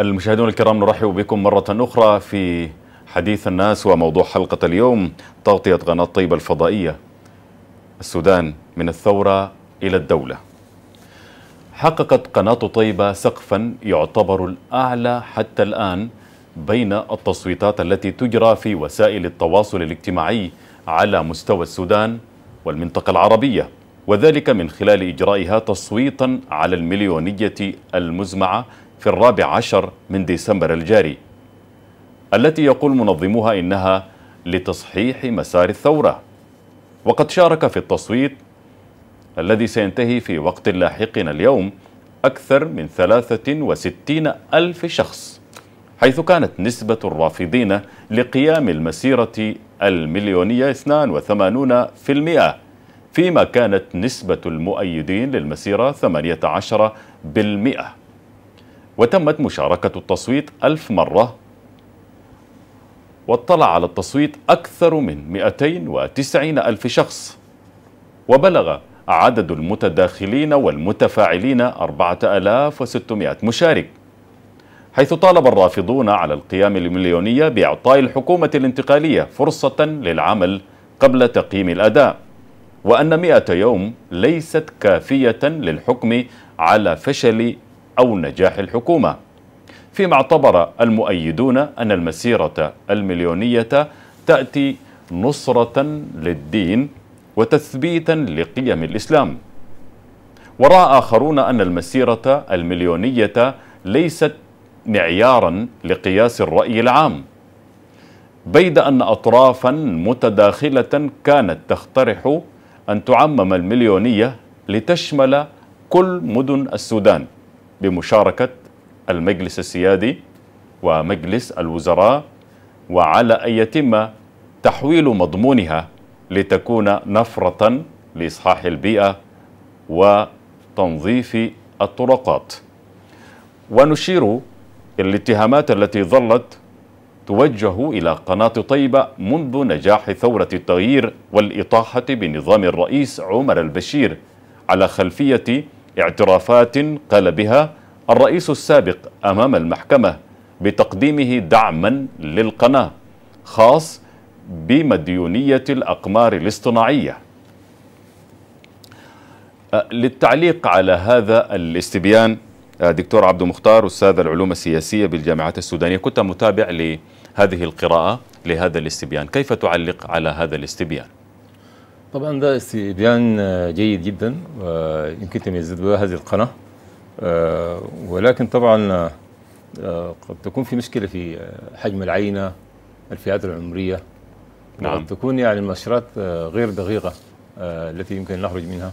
المشاهدون الكرام نرحب بكم مرة أخرى في حديث الناس وموضوع حلقة اليوم تغطية قناة طيبة الفضائية السودان من الثورة إلى الدولة حققت قناة طيبة سقفا يعتبر الأعلى حتى الآن بين التصويتات التي تجرى في وسائل التواصل الاجتماعي على مستوى السودان والمنطقة العربية وذلك من خلال إجرائها تصويتا على المليونية المزمعة في الرابع عشر من ديسمبر الجاري التي يقول منظموها إنها لتصحيح مسار الثورة وقد شارك في التصويت الذي سينتهي في وقت لاحق اليوم أكثر من 63 ألف شخص حيث كانت نسبة الرافضين لقيام المسيرة المليونية 82% فيما كانت نسبة المؤيدين للمسيرة 18% وتمت مشاركة التصويت ألف مرة واطلع على التصويت أكثر من 290 ألف شخص وبلغ عدد المتداخلين والمتفاعلين 4600 مشارك حيث طالب الرافضون على القيام المليونية بإعطاء الحكومة الانتقالية فرصة للعمل قبل تقييم الأداء وأن 100 يوم ليست كافية للحكم على فشل أو نجاح الحكومة فيما اعتبر المؤيدون أن المسيرة المليونية تأتي نصرة للدين وتثبيتا لقيم الإسلام ورأى آخرون أن المسيرة المليونية ليست معيارا لقياس الرأي العام بيد أن أطرافا متداخلة كانت تقترح أن تعمم المليونية لتشمل كل مدن السودان بمشاركة المجلس السيادي ومجلس الوزراء وعلى أن يتم تحويل مضمونها لتكون نفرة لإصحاح البيئة وتنظيف الطرقات ونشير الاتهامات التي ظلت توجه إلى قناة طيبة منذ نجاح ثورة التغيير والإطاحة بنظام الرئيس عمر البشير على خلفية اعترافات قال بها الرئيس السابق أمام المحكمة بتقديمه دعما للقناة خاص بمديونية الأقمار الاصطناعية أه، للتعليق على هذا الاستبيان أه، دكتور عبد مختار أستاذ العلوم السياسية بالجامعة السودانية كنت متابع لهذه القراءة لهذا الاستبيان كيف تعلق على هذا الاستبيان؟ طبعا ده استبيان آه، جيد جدا ويمكن آه، تميزت به هذه القناه آه، ولكن طبعا قد تكون في مشكله في حجم العينه الفئات العمريه نعم قد تكون يعني المؤشرات غير دقيقه التي يمكن نخرج منها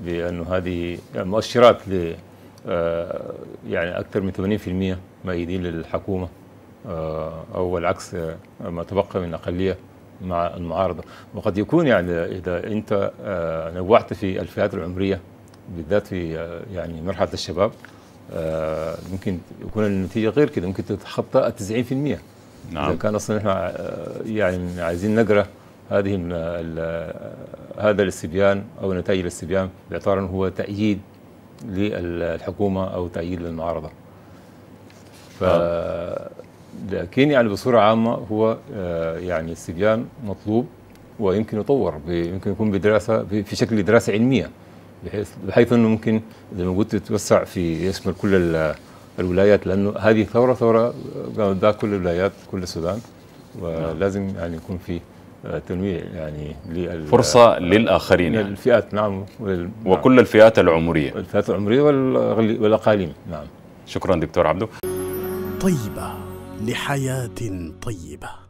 بانه هذه مؤشرات ل يعني اكثر من 80% مائدين للحكومه او العكس ما تبقى من اقليه مع المعارضه وقد يكون يعني اذا انت آه، نوعت في الفئات العمريه بالذات في آه، يعني مرحله الشباب آه، ممكن يكون النتيجه غير كده ممكن تتخطى ال 90% نعم اذا كان اصلا احنا يعني عايزين نقرا هذه هذا الاستبيان او نتائج الاستبيان باعتبار انه هو تأييد للحكومه او تأييد للمعارضه. ف... نعم. لكن يعني بصورة عامة هو آه، يعني استبيان مطلوب ويمكن يطور يمكن يكون بدراسة في شكل دراسة علمية بحيث بحيث انه ممكن زي ما قلت تتوسع في يشمل كل الولايات لانه هذه ثورة ثورة قامت آه، بها كل الولايات كل السودان ولازم يعني يكون في آه، تنويع يعني فرصة للآخرين يعني. الفئات نعم،, نعم وكل الفئات العمرية الفئات العمرية والأقاليم نعم شكرا دكتور عبدو طيبة لحياه طيبه